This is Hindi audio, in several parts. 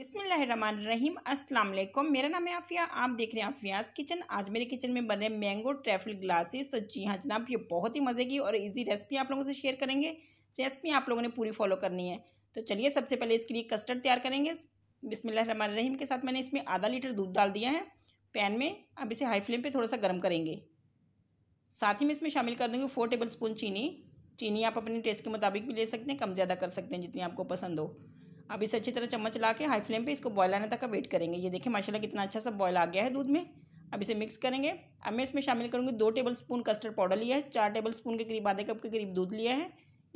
बिसमीम असलम मेरा नाम है आफिया आप देख रहे हैं आफियाज़ किचन आज मेरे किचन में बन रहे मैंगो ट्रैफल ग्लासेस तो जी हाँ जनाब ये बहुत ही मज़े की और इजी रेसिपी आप लोगों से शेयर करेंगे रेसिपी आप लोगों ने पूरी फॉलो करनी है तो चलिए सबसे पहले इसके लिए कस्टर्ड तैयार करेंगे बिसमीम के साथ मैंने इसमें आधा लीटर दूध डाल दिया है पैन में अब इसे हाई फ्लेम पर थोड़ा सा गर्म करेंगे साथ ही में इसमें शामिल कर दूँगी फोर टेबल स्पून चीनी चीनी आप अपने टेस्ट के मुताबिक भी ले सकते हैं कम ज़्यादा कर सकते हैं जितनी आपको पसंद हो अब इसे अच्छी तरह चम्मच ला के हाई फ्लेम पे इसको बॉयल आने तक का वेट करेंगे ये देखिए माशाल्लाह कितना अच्छा सा बॉयल आ गया है दूध में अब इसे मिक्स करेंगे अब मैं इसमें शामिल करूँगी दो टेबल स्पून कस्टर्ड पाउडर लिया है चार टेबल स्पून के करीब आधे कप के करीब दूध लिया है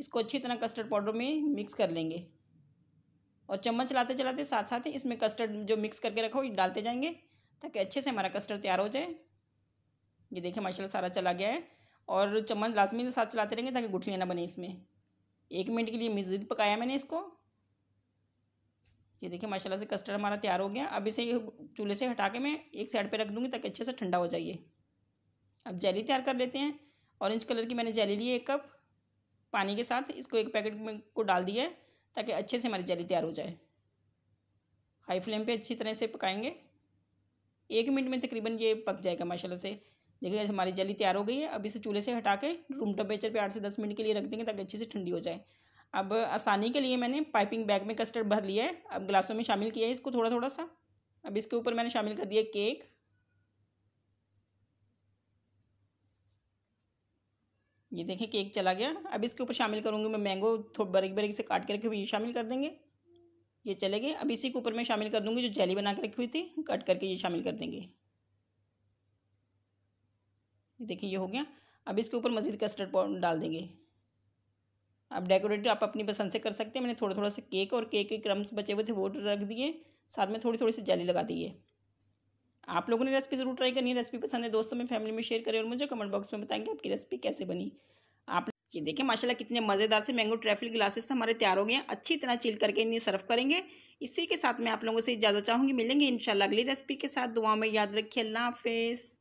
इसको अच्छी तरह कस्टर्ड पाउडर में मिक्स कर लेंगे और चम्मच चलाते चलाते साथ साथ ही इसमें कस्टर्ड जो मिक्स करके रखा हो डालते जाएंगे ताकि अच्छे से हमारा कस्टर्ड तैयार हो जाए ये देखिए माशाल्लाह सारा चला गया है और चम्मच लाजमी साथ चलाते रहेंगे ताकि गुठलियाँ ना बने इसमें एक मिनट के लिए मस्जिद पकाया मैंने इसको ये देखिए माशाल्लाह से कस्टर्ड हमारा तैयार हो गया अब इसे ये चूल्हे से हटा के मैं एक साइड पे रख दूँगी ताकि अच्छे से ठंडा हो जाइए अब जेली तैयार कर लेते हैं ऑरेंज कलर की मैंने जेली ली है एक कप पानी के साथ इसको एक पैकेट में को डाल दिया है ताकि अच्छे से हमारी जेली तैयार हो जाए हाई फ्लेम पर अच्छी तरह से पकाएंगे एक मिनट में तकरीबन ये पक जाएगा माशाला से देखिए हमारी जली तैयार हो गई है अब इसे चूल्हे से हटा के रूम टेम्परेचर पे आठ से दस मिनट के लिए रख देंगे ताकि अच्छे से ठंडी हो जाए अब आसानी के लिए मैंने पाइपिंग बैग में कस्टर्ड भर लिया है अब ग्लासों में शामिल किया है इसको थोड़ा थोड़ा सा अब इसके ऊपर मैंने शामिल कर दिया केक ये देखें केक चला गया अब इसके ऊपर शामिल करूँगी मैं मैंगो थोड़ा बरीक बरीक से काट के रखे हुए ये शामिल कर देंगे ये चले गए अब इसी के ऊपर मैं शामिल कर दूँगी जो जेली बना के रखी हुई थी कट करके ये शामिल कर देंगे ये देखिए ये हो गया अब इसके ऊपर मज़ीद कस्टर्ड पाउडर डाल देंगे आप डेकोरेट आप अपनी पसंद से कर सकते हैं मैंने थोड़ा थोड़ा सा केक और केक के क्रम्स बचे हुए थे वो रख दिए साथ में थोड़ी थोड़ी सी जाली लगा दी है आप लोगों ने रेसिपी ज़रूर ट्राई करनी है रेसिपी पसंद है दोस्तों में फैमिली में शेयर करें और मुझे कमेंट बॉक्स में बताएंगे आपकी रेसिपी कैसे बनी आप ये देखिए माशाल्लाह कितने मज़ेदार से मैंगो ट्रैफिल ग्लासेस हमारे तैयार हो गए हैं अच्छी तरह चिल करके इन्हें सर्व करेंगे इसी के साथ मैं आप लोगों से इजाज़त चाहूँगी मिलेंगे इंशाल्लाह अगली रेसिपी के साथ दुआ में याद रखिए अल्लाह हाफिज़